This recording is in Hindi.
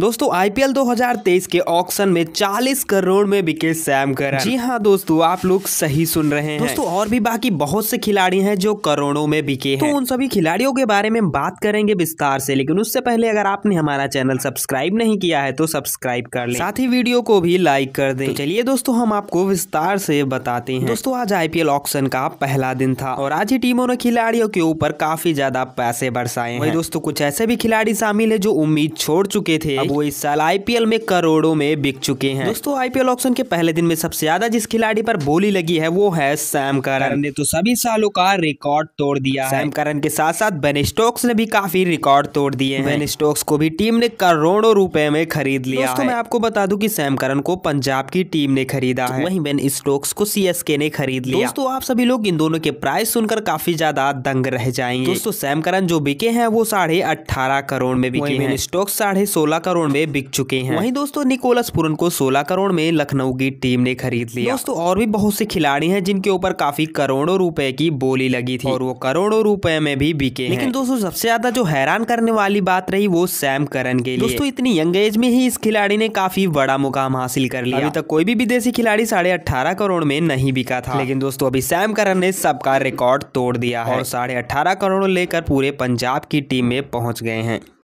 दोस्तों आईपीएल 2023 के ऑक्शन में 40 करोड़ में बिके सैम करन जी हाँ दोस्तों आप लोग सही सुन रहे हैं दोस्तों और भी बाकी बहुत से खिलाड़ी हैं जो करोड़ों में बिके हैं तो उन सभी खिलाड़ियों के बारे में बात करेंगे विस्तार से लेकिन उससे पहले अगर आपने हमारा चैनल सब्सक्राइब नहीं किया है तो सब्सक्राइब कर ले साथ ही वीडियो को भी लाइक कर दे तो चलिए दोस्तों हम आपको विस्तार से बताते हैं दोस्तों आज आई ऑक्शन का पहला दिन था और आज ही टीमों ने खिलाड़ियों के ऊपर काफी ज्यादा पैसे बरसाए दोस्तों कुछ ऐसे भी खिलाड़ी शामिल है जो उम्मीद छोड़ चुके थे वो इस साल आईपीएल में करोड़ों में बिक चुके हैं दोस्तों आईपीएल ऑप्शन के पहले दिन में सबसे ज्यादा जिस खिलाड़ी पर बोली लगी है वो है सैम करन ने तो सभी सालों का रिकॉर्ड तोड़ दिया सैम करन के साथ साथ बेन स्टोक्स ने भी काफी रिकॉर्ड तोड़ दिए बेन स्टोक्स को भी टीम ने करोड़ों रूपए में खरीद लिया दोस्तों मैं आपको बता दू की सैम करन को पंजाब की टीम ने खरीदा तो है वही बेन स्टोक्स को सी ने खरीद लिया दोस्तों आप सभी लोग इन दोनों के प्राइस सुनकर काफी ज्यादा दंग रह जाएंगे दोस्तों सैम करन जो बिके हैं वो साढ़े अठारह करोड़ में बिके हैं स्टोक्स साढ़े सोलह करोड़ करोड़ में बिक चुके हैं वहीं दोस्तों निकोलस पुरन को सोलह करोड़ में लखनऊ की टीम ने खरीद लिया दोस्तों और भी बहुत से खिलाड़ी हैं जिनके ऊपर काफी करोड़ों रुपए की बोली लगी थी और वो करोड़ों रुपए में भी बिके लेकिन दोस्तों सबसे ज्यादा जो हैरान करने वाली बात रही वो सैम करन के लिए दोस्तों इतनी यंग एज में ही इस खिलाड़ी ने काफी बड़ा मुकाम हासिल कर लिया अभी तक कोई भी विदेशी खिलाड़ी साढ़े अठारह करोड़ में नहीं बिका था लेकिन दोस्तों अभी सैम करन ने सबका रिकॉर्ड तोड़ दिया है और साढ़े अठारह करोड़ लेकर पूरे पंजाब की टीम में पहुंच गए हैं